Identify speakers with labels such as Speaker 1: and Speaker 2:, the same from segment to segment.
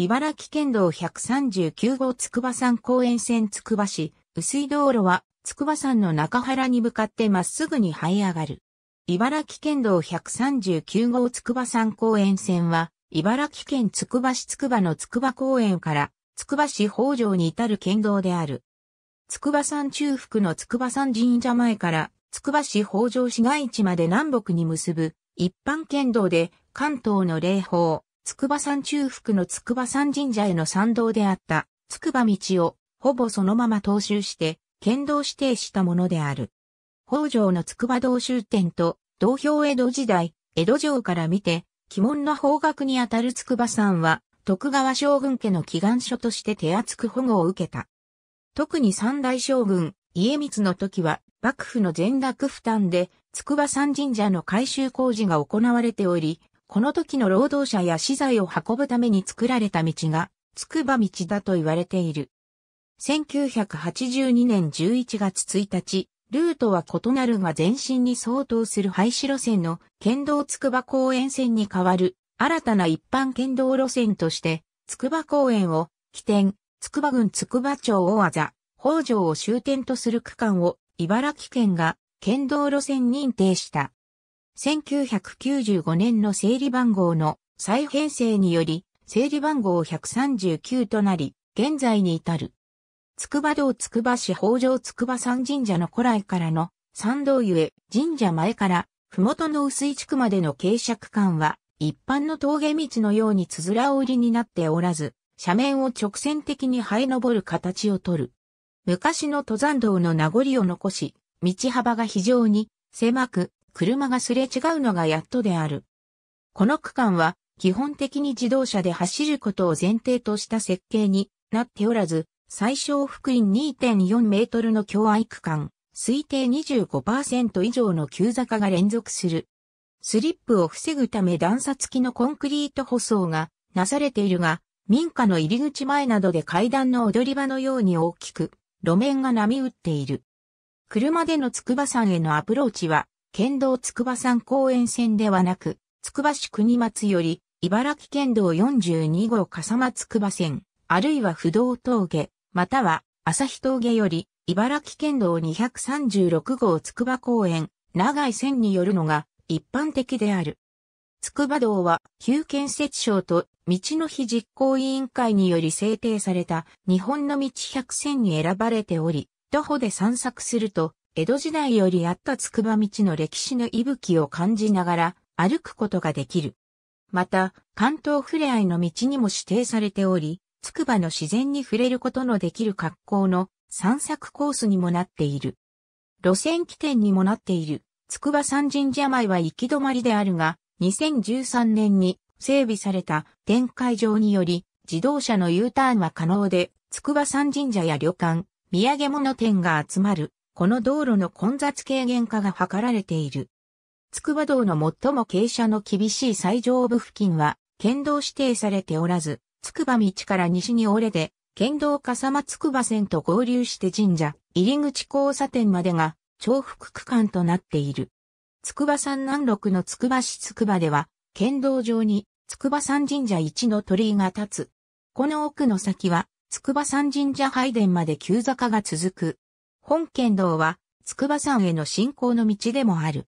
Speaker 1: 茨城県道139号筑波山公園線筑波市、薄い道路は筑波山の中原に向かってまっすぐに這い上がる。茨城県道139号筑波山公園線は、茨城県筑波市筑波の筑波公園から筑波市北条に至る県道である。筑波山中腹の筑波山神社前から筑波市北条市街地まで南北に結ぶ一般県道で関東の霊峰筑波山中腹の筑波山神社への参道であった筑波道をほぼそのまま踏襲して剣道指定したものである。北条の筑波道終点と同票。江戸時代、江戸城から見て、鬼門の方角にあたる筑波山は、徳川将軍家の祈願所として手厚く保護を受けた。特に三大将軍、家光の時は、幕府の全額負担で、筑波山神社の改修工事が行われており、この時の労働者や資材を運ぶために作られた道が、つくば道だと言われている。1982年11月1日、ルートは異なるが前身に相当する廃止路線の県道つくば公園線に代わる新たな一般県道路線として、つくば公園を起点、つくば郡つくば町大技、北条を終点とする区間を茨城県が県道路線認定した。1995年の整理番号の再編成により、整理番号139となり、現在に至る。筑波道筑波市北条筑波山神社の古来からの参道ゆえ、神社前から、麓の薄い地区までの傾斜区間は、一般の峠道のようにつづら折りになっておらず、斜面を直線的に生え登る形をとる。昔の登山道の名残を残し、道幅が非常に狭く、車がすれ違うのがやっとである。この区間は基本的に自動車で走ることを前提とした設計になっておらず、最小福音2.4メートルの狭愛区間、推定25%以上の急坂が連続する。スリップを防ぐため段差付きのコンクリート舗装がなされているが、民家の入り口前などで階段の踊り場のように大きく、路面が波打っている。車での筑波山へのアプローチは県道筑波山公園線ではなく、筑波市国松より、茨城県道42号笠間筑波線、あるいは不動峠、または日峠より、茨城県道236号筑波公園、長い線によるのが一般的である。筑波道は、旧建設省と道の日実行委員会により制定された日本の道100選に選ばれており、徒歩で散策すると江戸時代よりあった筑波道の歴史の息吹を感じながら歩くことができる。また、関東ふれあいの道にも指定されており、筑波の自然に触れることのできる格好の散策コースにもなっている。路線起点にもなっている、筑波三神社前は行き止まりであるが、2013年に整備された展開場により、自動車の U ターンは可能で、筑波山神社や旅館、土産物店が集まるこの道路の混雑軽減化が図られている。筑波道の最も傾斜の厳しい最上部付近は、県道指定されておらず、筑波道から西に折れで、県道笠間筑波線と合流して神社、入り口交差点までが、重複区間となっている。筑波山南麓の筑波市筑波では、県道上に筑波山神社一の鳥居が立つ。この奥の先は、筑波山神社拝殿まで急坂が続く。本県道は、筑波山への信仰の道でもある。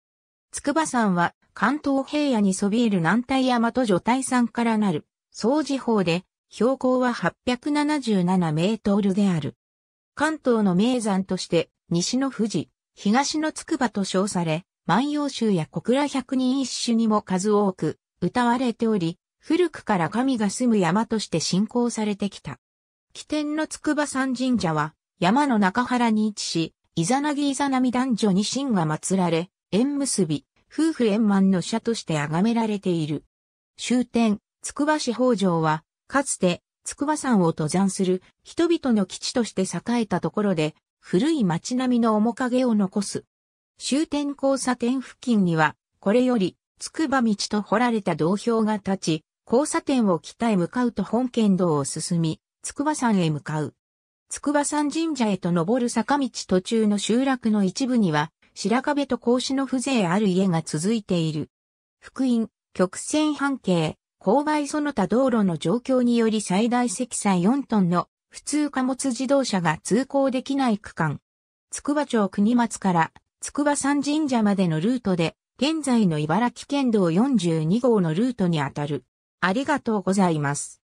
Speaker 1: 筑波山は、関東平野にそびえる南大山と女大山からなる、総地方で、標高は877メートルである。関東の名山として、西の富士、東の筑波と称され、万葉集や小倉百人一首にも数多く、歌われており、古くから神が住む山として信仰されてきた。起点の筑波山神社は、山の中原に位置し、イザナギイザナミ男女に神が祀られ、縁結び、夫婦円満の社として崇められている。終点、つくば市北条は、かつて、筑波山を登山する人々の基地として栄えたところで、古い町並みの面影を残す。終点交差点付近には、これより、筑波道と掘られた道標が立ち、交差点を北へ向かうと本県道を進み、筑波山へ向かう。筑波山神社へと登る坂道途中の集落の一部には、白壁と格子の風情ある家が続いている。福音、曲線半径、勾配その他道路の状況により最大積載4トンの普通貨物自動車が通行できない区間。筑波町国松から筑波山神社までのルートで、現在の茨城県道42号のルートにあたる。ありがとうございます。